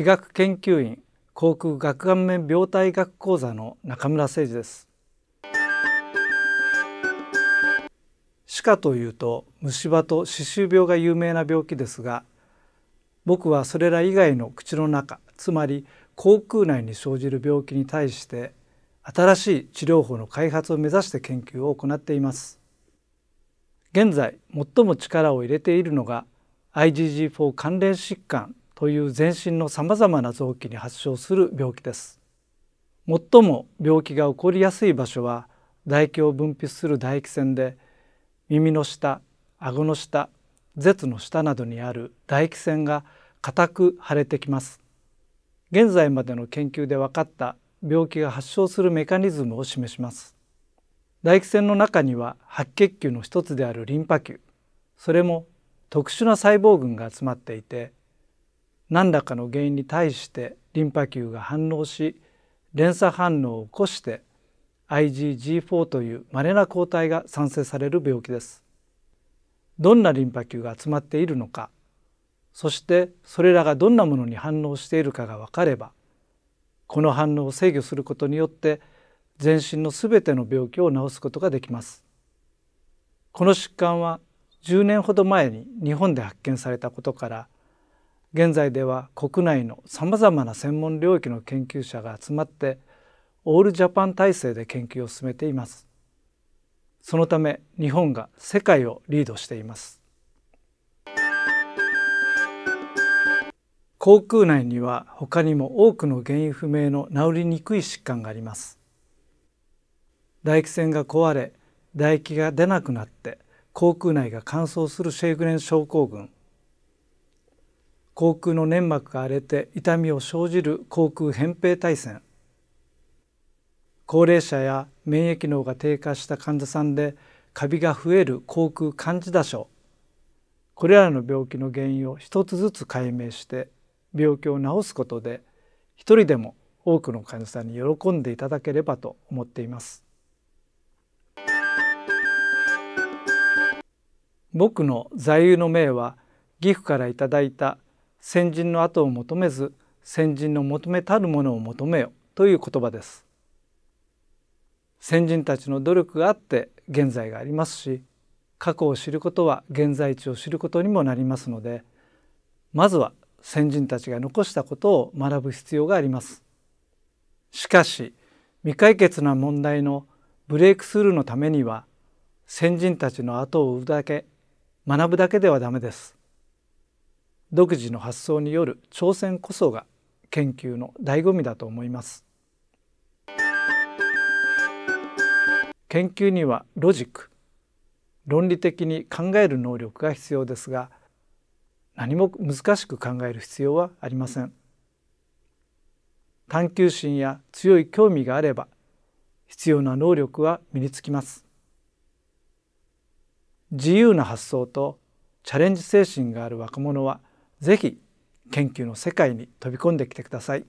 私学研究員航空学顔面病態学講座の中村誠二です歯科というと虫歯と歯周病が有名な病気ですが僕はそれら以外の口の中つまり口腔内に生じる病気に対して新しい治療法の開発を目指して研究を行っています現在最も力を入れているのが IgG4 関連疾患という全身のさまざまな臓器に発症する病気です。最も病気が起こりやすい場所は唾液を分泌する唾液腺で耳の下顎の下舌の下などにある唾液腺が硬く腫れてきます現在までの研究で分かった病気が発症するメカニズムを示します唾液腺の中には白血球の一つであるリンパ球それも特殊な細胞群が集まっていて何らかの原因に対してリンパ球が反応し連鎖反応を起こして IgG4 という稀な抗体が産生される病気です。どんなリンパ球が集まっているのかそしてそれらがどんなものに反応しているかが分かればこの反応を制御することによって全身のすべての病気を治すことができます。この疾患は10年ほど前に日本で発見されたことから現在では国内のさまざまな専門領域の研究者が集まってオールジャパン体制で研究を進めていますそのため日本が世界をリードしています航空内には他にも多くの原因不明の治りにくい疾患があります唾液腺が壊れ唾液が出なくなって航空内が乾燥するシェーグレン症候群口腔の粘膜が荒れて痛みを生じる口腔扁平体腺高齢者や免疫能が低下した患者さんでカビが増える口腔カジダ症これらの病気の原因を一つずつ解明して病気を治すことで一人でも多くの患者さんに喜んでいただければと思っています僕の座右の銘は岐阜からいただいた先人の後を求めず先人の求めたるものを求めよという言葉です先人たちの努力があって現在がありますし過去を知ることは現在地を知ることにもなりますのでまずは先人たちが残したことを学ぶ必要がありますしかし未解決な問題のブレイクスルーのためには先人たちの後を追うだけ学ぶだけではダメです独自の発想による挑戦こそが研究の醍醐味だと思います研究にはロジック論理的に考える能力が必要ですが何も難しく考える必要はありません探求心や強い興味があれば必要な能力は身につきます自由な発想とチャレンジ精神がある若者はぜひ研究の世界に飛び込んできてください。